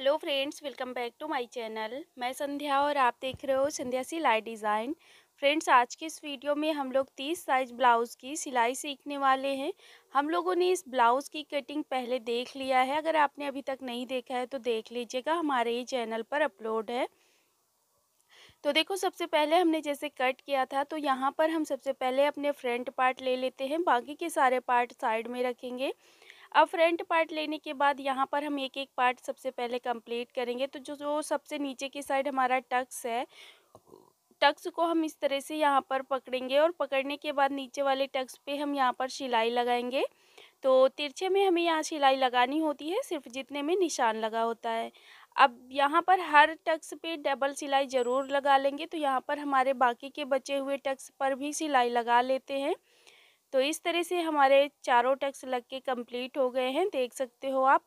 hello friends welcome back to my channel मैं संध्या और आप देख रहे हो संध्या सिलाई डिज़ाइन फ्रेंड्स आज के इस वीडियो में हम लोग तीस साइज ब्लाउज़ की सिलाई सीखने वाले हैं हम लोगों ने इस ब्लाउज़ की कटिंग पहले देख लिया है अगर आपने अभी तक नहीं देखा है तो देख लीजिएगा हमारे ही चैनल पर अपलोड है तो देखो सबसे पहले हमने जैसे कट किया था तो यहाँ पर हम सबसे पहले अपने फ्रंट पार्ट ले लेते हैं बाकी के सारे पार्ट साइड में रखेंगे अब फ्रंट पार्ट लेने के बाद यहाँ पर हम एक एक पार्ट सबसे पहले कंप्लीट करेंगे तो जो जो सबसे नीचे की साइड हमारा टक्स है टक्स को हम इस तरह से यहाँ पर पकड़ेंगे और पकड़ने के बाद नीचे वाले टक्स पे हम यहाँ पर सिलाई लगाएंगे तो तिरछे में हमें यहाँ सिलाई लगानी होती है सिर्फ जितने में निशान लगा होता है अब यहाँ पर हर टक्स पे डबल सिलाई ज़रूर लगा लेंगे तो यहाँ पर हमारे बाकी के बचे हुए टक्स पर भी सिलाई लगा लेते हैं तो इस तरह से हमारे चारों टक्स लग के कम्प्लीट हो गए हैं देख सकते हो आप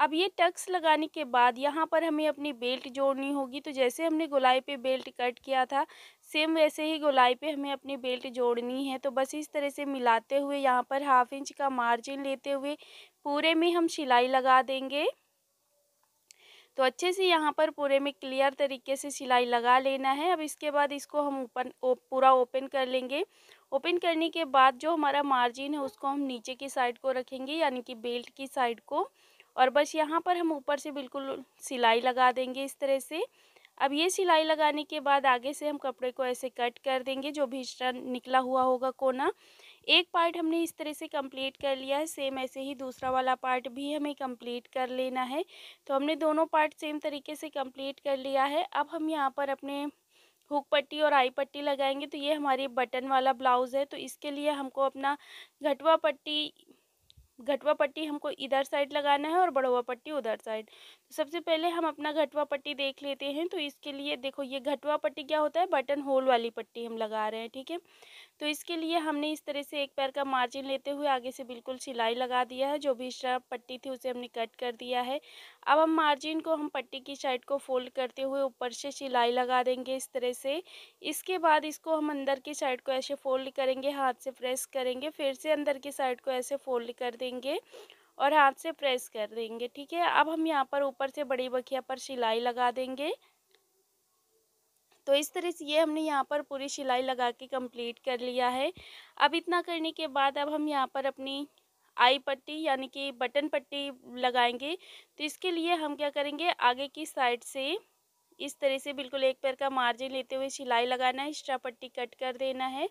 अब ये टक्स लगाने के बाद यहाँ पर हमें अपनी बेल्ट जोड़नी होगी तो जैसे हमने गुलाई पे बेल्ट कट किया था सेम वैसे ही गुलाई पे हमें अपनी बेल्ट जोड़नी है तो बस इस तरह से मिलाते हुए यहाँ पर हाफ इंच का मार्जिन लेते हुए पूरे में हम सिलाई लगा देंगे तो अच्छे से यहाँ पर पूरे में क्लियर तरीके से सिलाई लगा लेना है अब इसके बाद इसको हम ओपन पूरा ओपन कर लेंगे ओपन करने के बाद जो हमारा मार्जिन है उसको हम नीचे की साइड को रखेंगे यानी कि बेल्ट की साइड को और बस यहाँ पर हम ऊपर से बिल्कुल सिलाई लगा देंगे इस तरह से अब ये सिलाई लगाने के बाद आगे से हम कपड़े को ऐसे कट कर देंगे जो भी निकला हुआ होगा कोना एक पार्ट हमने इस तरह से कंप्लीट कर लिया है सेम ऐसे ही दूसरा वाला पार्ट भी हमें कंप्लीट कर लेना है तो हमने दोनों पार्ट सेम तरीके से कंप्लीट कर लिया है अब हम यहाँ पर अपने हुक पट्टी और आई पट्टी लगाएंगे तो ये हमारी बटन वाला ब्लाउज़ है तो इसके लिए हमको अपना घटवा पट्टी घटवा पट्टी हमको इधर साइड लगाना है और बड़ोवा पट्टी उधर साइड तो सबसे पहले हम अपना घटवा पट्टी देख लेते हैं तो इसके लिए देखो ये घटवा पट्टी क्या होता है बटन होल वाली पट्टी हम लगा रहे हैं ठीक है तो इसके लिए हमने इस तरह से एक पैर का मार्जिन लेते हुए आगे से बिल्कुल सिलाई लगा दिया है जो भी एक्स्ट्रा पट्टी थी उसे हमने कट कर दिया है अब हम मार्जिन को हम पट्टी की साइड को फोल्ड करते हुए ऊपर से सिलाई लगा देंगे इस तरह से इसके बाद इसको हम अंदर की साइड को ऐसे फोल्ड करेंगे हाथ से प्रेस करेंगे फिर से अंदर की साइड को ऐसे फोल्ड कर देंगे और हाथ से प्रेस कर देंगे ठीक है अब हम यहाँ पर ऊपर से बड़ी बखिया पर सिलाई लगा देंगे तो इस तरह से ये हमने यहाँ पर पूरी सिलाई लगा के कंप्लीट कर लिया है अब इतना करने के बाद अब हम यहाँ पर अपनी आई पट्टी यानी कि बटन पट्टी लगाएंगे तो इसके लिए हम क्या करेंगे आगे की साइड से इस तरह से बिल्कुल एक पैर का मार्जिन लेते हुए सिलाई लगाना है एक्स्ट्रा पट्टी कट कर देना है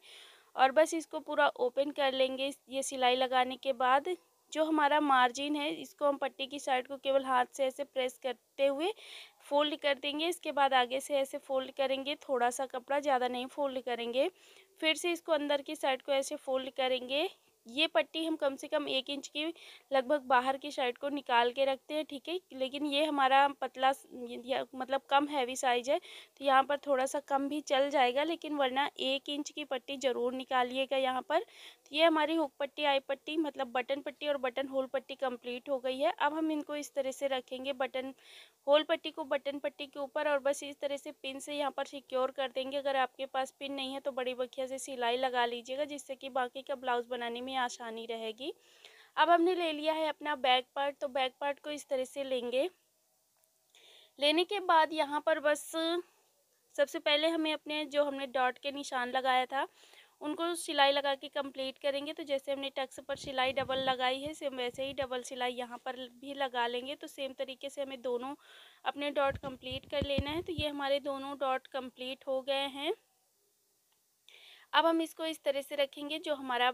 और बस इसको पूरा ओपन कर लेंगे ये सिलाई लगाने के बाद जो हमारा मार्जिन है इसको हम पट्टी की साइड को केवल हाथ से ऐसे प्रेस करते हुए फोल्ड कर देंगे इसके बाद आगे से ऐसे फोल्ड करेंगे थोड़ा सा कपड़ा ज़्यादा नहीं फोल्ड करेंगे फिर से इसको अंदर की साइड को ऐसे फोल्ड करेंगे ये पट्टी हम कम से कम एक इंच की लगभग बाहर की शर्ट को निकाल के रखते हैं ठीक है लेकिन ये हमारा पतला मतलब कम हैवी साइज है तो यहाँ पर थोड़ा सा कम भी चल जाएगा लेकिन वरना एक इंच की पट्टी ज़रूर निकालिएगा यहाँ पर ये हमारी हुक पट्टी आई पट्टी मतलब बटन पट्टी और बटन होल पट्टी कंप्लीट हो गई है अब हम इनको इस तरह से रखेंगे बटन होल पट्टी को बटन पट्टी के ऊपर और बस इस तरह से पिन से यहाँ पर सिक्योर कर देंगे अगर आपके पास पिन नहीं है तो बड़ी बखिया से सिलाई लगा लीजिएगा जिससे कि बाकी का ब्लाउज़ बनाने में आसानी रहेगी अब हमने ले लिया है अपना बैक पार्ट तो बैक पार्ट को इस तरह से लेंगे लेने के बाद यहाँ पर बस सबसे पहले हमें अपने जो हमने डॉट के निशान लगाया था उनको सिलाई लगा के कंप्लीट करेंगे तो जैसे हमने टक्स पर सिलाई डबल लगाई है सेम वैसे ही डबल सिलाई यहाँ पर भी लगा लेंगे तो सेम तरीके से हमें दोनों अपने डॉट कंप्लीट कर लेना है तो ये हमारे दोनों डॉट कंप्लीट हो गए हैं अब हम इसको इस तरह से रखेंगे जो हमारा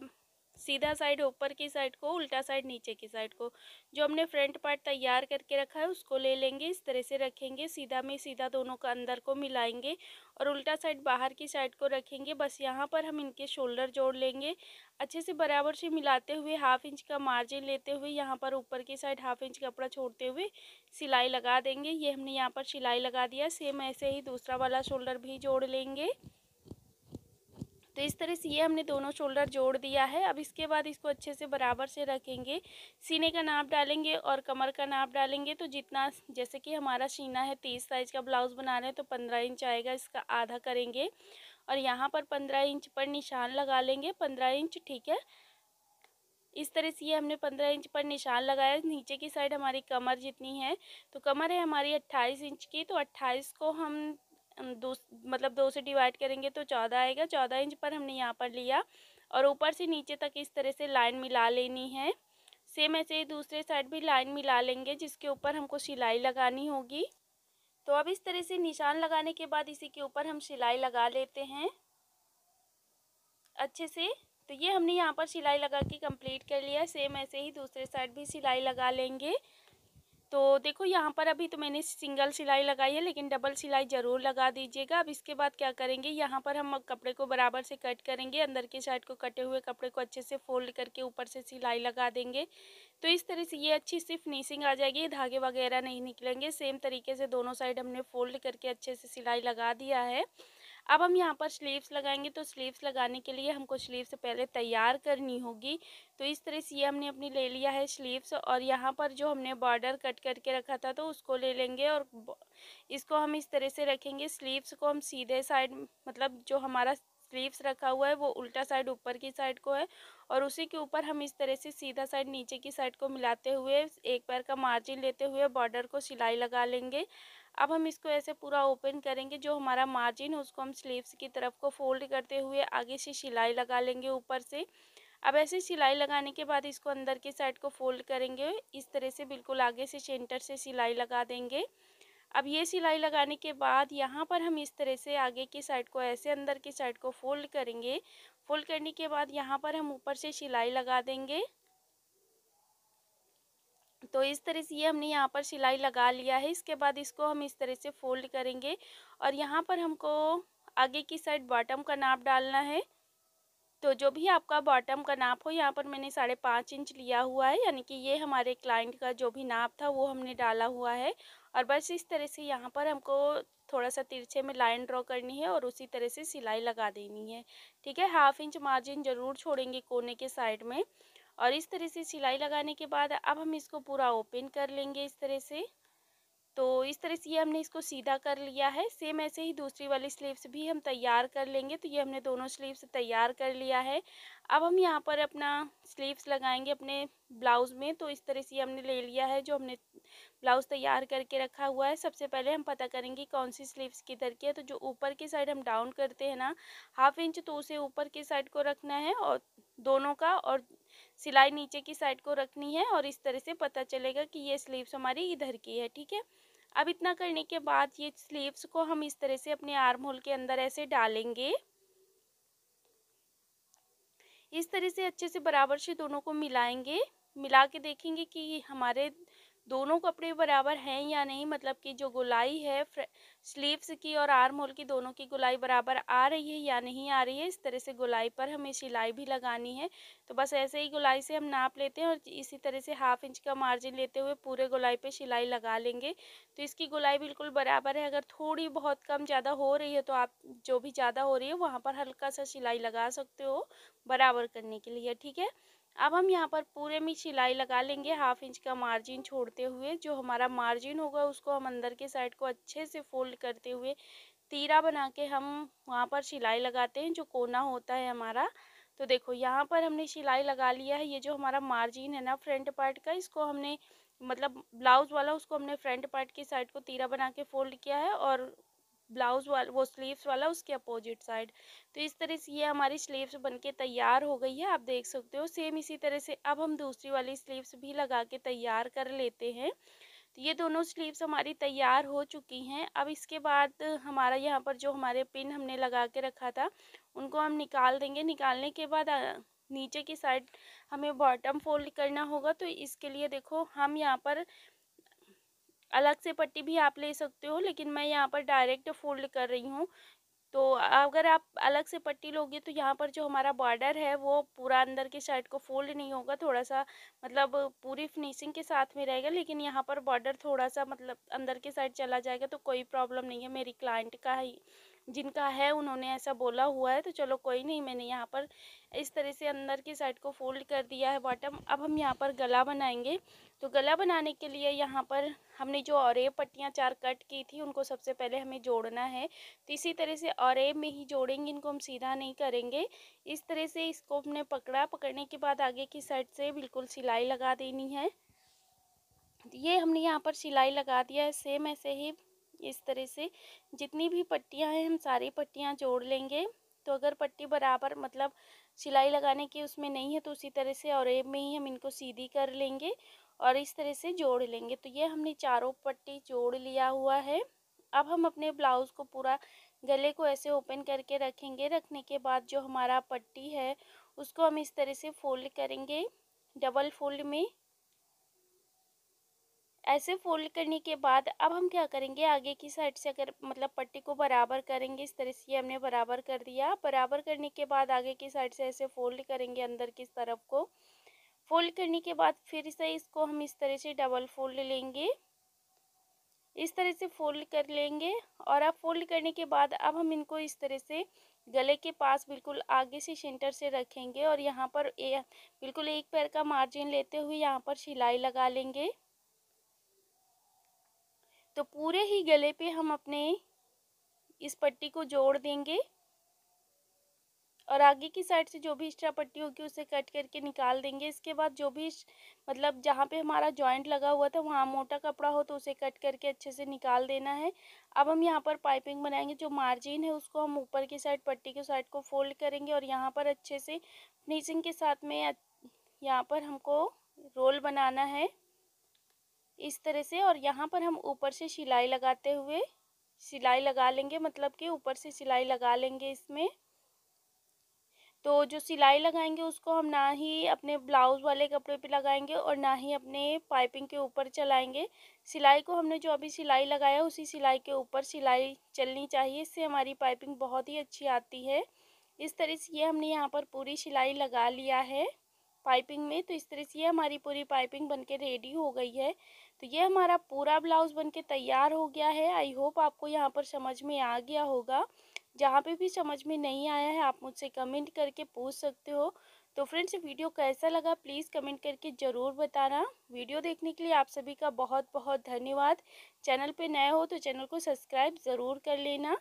सीधा साइड ऊपर की साइड को उल्टा साइड नीचे की साइड को जो हमने फ्रंट पार्ट तैयार करके रखा है उसको ले लेंगे इस तरह से रखेंगे सीधा में सीधा दोनों का अंदर को मिलाएंगे और उल्टा साइड बाहर की साइड को रखेंगे बस यहाँ पर हम इनके शोल्डर जोड़ लेंगे अच्छे से बराबर से मिलाते हुए हाफ इंच का मार्जिन लेते हुए यहाँ पर ऊपर की साइड हाफ इंच कपड़ा छोड़ते हुए सिलाई लगा देंगे ये हमने यहाँ पर सिलाई लगा दिया सेम ऐसे ही दूसरा वाला शोल्डर भी जोड़ लेंगे तो इस तरह से ये हमने दोनों शोल्डर जोड़ दिया है अब इसके बाद इसको अच्छे से बराबर से रखेंगे सीने का नाप डालेंगे और कमर का नाप डालेंगे तो जितना जैसे कि हमारा सीना है तीस साइज़ का ब्लाउज़ बना रहे हैं तो पंद्रह इंच आएगा इसका आधा करेंगे और यहाँ पर पंद्रह इंच पर निशान लगा लेंगे पंद्रह इंच ठीक है इस तरह से ये हमने पंद्रह इंच पर निशान लगाया नीचे की साइड हमारी कमर जितनी है तो कमर है हमारी अट्ठाईस इंच की तो अट्ठाईस को हम दो मतलब दो से डिवाइड करेंगे तो चौदह आएगा चौदह इंच पर हमने यहाँ पर लिया और ऊपर से नीचे तक इस तरह से लाइन मिला लेनी है सेम ऐसे ही दूसरे साइड भी लाइन मिला लेंगे जिसके ऊपर हमको सिलाई लगानी होगी तो अब इस तरह से निशान लगाने के बाद इसी के ऊपर हम सिलाई लगा लेते हैं अच्छे से तो ये हमने यहाँ पर सिलाई लगा के कंप्लीट कर लिया सेम ऐसे ही दूसरे साइड भी सिलाई लगा लेंगे तो देखो यहाँ पर अभी तो मैंने सिंगल सिलाई लगाई है लेकिन डबल सिलाई ज़रूर लगा दीजिएगा अब इसके बाद क्या करेंगे यहाँ पर हम कपड़े को बराबर से कट करेंगे अंदर के साइड को कटे हुए कपड़े को अच्छे से फोल्ड करके ऊपर से सिलाई लगा देंगे तो इस तरह से ये अच्छी सी फिनिशिंग आ जाएगी धागे वगैरह नहीं निकलेंगे सेम तरीके से दोनों साइड हमने फोल्ड करके अच्छे से सिलाई लगा दिया है अब हम यहाँ पर स्लीव्स लगाएंगे तो स्लीव्स लगाने के लिए हमको स्लीव्स पहले तैयार करनी होगी तो इस तरह से ये हमने अपनी ले लिया है स्लीव्स और यहाँ पर जो हमने बॉर्डर कट करके रखा था तो उसको ले लेंगे और इसको हम इस तरह से रखेंगे स्लीव्स को हम सीधे साइड मतलब जो हमारा स्लीव्स रखा हुआ है वो उल्टा साइड ऊपर की साइड को है और उसी के ऊपर हम इस तरह से सीधा साइड नीचे की साइड को मिलाते हुए एक पैर का मार्जिन लेते हुए बॉर्डर को सिलाई लगा लेंगे अब हम इसको ऐसे पूरा ओपन करेंगे जो हमारा मार्जिन है उसको हम स्लीव्स की तरफ को फोल्ड करते हुए आगे से सिलाई लगा लेंगे ऊपर से अब ऐसे सिलाई लगाने के बाद इसको अंदर की साइड को फोल्ड करेंगे इस तरह से बिल्कुल आगे से सेंटर से सिलाई लगा देंगे अब ये सिलाई लगाने के बाद यहाँ पर हम इस तरह से आगे की साइड को ऐसे अंदर की साइड को फोल्ड करेंगे फोल्ड करने के बाद यहाँ पर हम ऊपर से सिलाई लगा देंगे तो इस तरह से ये हमने यहाँ पर सिलाई लगा लिया है इसके बाद इसको हम इस तरह से फोल्ड करेंगे और यहाँ पर हमको आगे की साइड बॉटम का नाप डालना है तो जो भी आपका बॉटम का नाप हो यहाँ पर मैंने साढ़े पाँच इंच लिया हुआ है यानी कि ये हमारे क्लाइंट का जो भी नाप था वो हमने डाला हुआ है और बस इस तरह से यहाँ पर हमको थोड़ा सा तिरछे में लाइन ड्रॉ करनी है और उसी तरह से सिलाई लगा देनी है ठीक है हाफ इंच मार्जिन ज़रूर छोड़ेंगे कोने के साइड में और इस तरह से सिलाई लगाने के बाद अब हम इसको पूरा ओपन कर लेंगे इस तरह से तो इस तरह से ये हमने इसको सीधा कर लिया है सेम ऐसे ही दूसरी वाली स्लीव्स भी हम तैयार कर लेंगे तो ये हमने दोनों स्लीव्स तैयार कर लिया है अब हम यहाँ पर अपना स्लीव्स लगाएंगे अपने ब्लाउज़ में तो इस तरह से हमने ले लिया है जो हमने ब्लाउज़ तैयार करके रखा हुआ है सबसे पहले हम पता करेंगे कौन सी स्लीव्स किधर की है तो जो ऊपर की साइड हम डाउन करते हैं ना हाफ इंच तो उसे ऊपर की साइड को रखना है और दोनों का और सिलाई नीचे की साइड को रखनी है और इस तरह से पता चलेगा कि ये स्लीव्स हमारी इधर की है ठीक है अब इतना करने के बाद ये स्लीव्स को हम इस तरह से अपने आर्म होल के अंदर ऐसे डालेंगे इस तरह से अच्छे से बराबर से दोनों को मिलाएंगे मिला के देखेंगे कि हमारे दोनों कपड़े बराबर हैं या नहीं मतलब कि जो गुलाई है स्लीव्स की और आर्म होल की दोनों की गुलाई बराबर आ रही है या नहीं आ रही है इस तरह से गुलाई पर हमें सिलाई भी लगानी है तो बस ऐसे ही गुलाई से हम नाप लेते हैं और इसी तरह से हाफ इंच का मार्जिन लेते हुए पूरे गुलाई पर सिलाई लगा लेंगे तो इसकी गुलाई बिल्कुल बराबर है अगर थोड़ी बहुत कम ज़्यादा हो रही है तो आप जो भी ज़्यादा हो रही है वहाँ पर हल्का सा सिलाई लगा सकते हो बराबर करने के लिए ठीक है अब हम यहाँ पर पूरे में सिलाई लगा लेंगे हाफ इंच का मार्जिन छोड़ते हुए जो हमारा मार्जिन होगा उसको हम अंदर के साइड को अच्छे से फोल्ड करते हुए तीरा बना के हम वहाँ पर सिलाई लगाते हैं जो कोना होता है हमारा तो देखो यहाँ पर हमने सिलाई लगा लिया है ये जो हमारा मार्जिन है ना फ्रंट पार्ट का इसको हमने मतलब ब्लाउज़ वाला उसको हमने फ्रंट पार्ट की साइड को तीरा बना के फोल्ड किया है और ब्लाउज वाला वो स्लीव्स वाला उसके अपोजिट साइड तो इस तरह से ये हमारी स्लीव्स बनके तैयार हो गई है आप देख सकते हो सेम इसी तरह से अब हम दूसरी वाली स्लीव्स भी लगा के तैयार कर लेते हैं तो ये दोनों स्लीव्स हमारी तैयार हो चुकी हैं अब इसके बाद हमारा यहाँ पर जो हमारे पिन हमने लगा के रखा था उनको हम निकाल देंगे निकालने के बाद नीचे की साइड हमें बॉटम फोल्ड करना होगा तो इसके लिए देखो हम यहाँ पर अलग से पट्टी भी आप ले सकते हो लेकिन मैं यहाँ पर डायरेक्ट फोल्ड कर रही हूँ तो अगर आप अलग से पट्टी लोगे तो यहाँ पर जो हमारा बॉर्डर है वो पूरा अंदर के शर्ट को फोल्ड नहीं होगा थोड़ा सा मतलब पूरी फिनिशिंग के साथ में रहेगा लेकिन यहाँ पर बॉर्डर थोड़ा सा मतलब अंदर के साइड चला जाएगा तो कोई प्रॉब्लम नहीं है मेरी क्लाइंट का ही जिनका है उन्होंने ऐसा बोला हुआ है तो चलो कोई नहीं मैंने यहाँ पर इस तरह से अंदर की साइड को फोल्ड कर दिया है बॉटम अब हम यहाँ पर गला बनाएंगे तो गला बनाने के लिए यहाँ पर हमने जो और पट्टियाँ चार कट की थी उनको सबसे पहले हमें जोड़ना है तो इसी तरह से और में ही जोड़ेंगे इनको हम सीधा नहीं करेंगे इस तरह से इसको हमने पकड़ा पकड़ने के बाद आगे की साइड से बिल्कुल सिलाई लगा देनी है तो ये हमने यहाँ पर सिलाई लगा दिया है सेम ऐसे ही इस तरह से जितनी भी पट्टियाँ हैं हम सारी पट्टियाँ जोड़ लेंगे तो अगर पट्टी बराबर मतलब सिलाई लगाने की उसमें नहीं है तो उसी तरह से और एब में ही हम इनको सीधी कर लेंगे और इस तरह से जोड़ लेंगे तो ये हमने चारों पट्टी जोड़ लिया हुआ है अब हम अपने ब्लाउज़ को पूरा गले को ऐसे ओपन करके रखेंगे रखने के बाद जो हमारा पट्टी है उसको हम इस तरह से फोल्ड करेंगे डबल फोल्ड में ऐसे फोल्ड करने के बाद अब हम क्या करेंगे आगे की साइड से अगर मतलब पट्टी को बराबर करेंगे इस तरह से हमने बराबर कर दिया बराबर करने के बाद आगे की साइड से ऐसे फोल्ड करेंगे अंदर की तरफ को फोल्ड करने के बाद फिर से इसको हम इस तरह से डबल फोल्ड लेंगे इस तरह से फोल्ड कर लेंगे और अब फोल्ड करने के बाद अब हम इनको इस तरह से गले के पास बिल्कुल आगे से सेंटर से रखेंगे और यहाँ पर ए, बिल्कुल एक पैर का मार्जिन लेते हुए यहाँ पर सिलाई लगा लेंगे तो पूरे ही गले पे हम अपने इस पट्टी को जोड़ देंगे और आगे की साइड से जो भी एक्स्ट्रा पट्टी होगी उसे कट करके निकाल देंगे इसके बाद जो भी मतलब जहाँ पे हमारा जॉइंट लगा हुआ था वहाँ मोटा कपड़ा हो तो उसे कट करके अच्छे से निकाल देना है अब हम यहाँ पर पाइपिंग बनाएंगे जो मार्जिन है उसको हम ऊपर की साइड पट्टी के साइड को फोल्ड करेंगे और यहाँ पर अच्छे से फिनिशिंग के साथ में यहाँ पर हमको रोल बनाना है इस तरह से और यहाँ पर हम ऊपर से सिलाई लगाते हुए सिलाई लगा लेंगे मतलब कि ऊपर से सिलाई लगा लेंगे इसमें तो जो सिलाई लगाएंगे उसको हम ना ही अपने ब्लाउज़ वाले कपड़े पे लगाएंगे और ना ही अपने पाइपिंग के ऊपर चलाएंगे सिलाई को हमने जो अभी सिलाई लगाया उसी सिलाई के ऊपर सिलाई चलनी चाहिए इससे हमारी पाइपिंग बहुत ही अच्छी आती है इस तरह से ये हमने यहाँ पर पूरी सिलाई लगा लिया है पाइपिंग में तो इस तरह से ये हमारी पूरी पाइपिंग बनके रेडी हो गई है तो ये हमारा पूरा ब्लाउज़ बनके तैयार हो गया है आई होप आपको यहाँ पर समझ में आ गया होगा जहाँ पे भी समझ में नहीं आया है आप मुझसे कमेंट करके पूछ सकते हो तो फ्रेंड्स वीडियो कैसा लगा प्लीज़ कमेंट करके ज़रूर बताना वीडियो देखने के लिए आप सभी का बहुत बहुत धन्यवाद चैनल पर नए हो तो चैनल को सब्सक्राइब ज़रूर कर लेना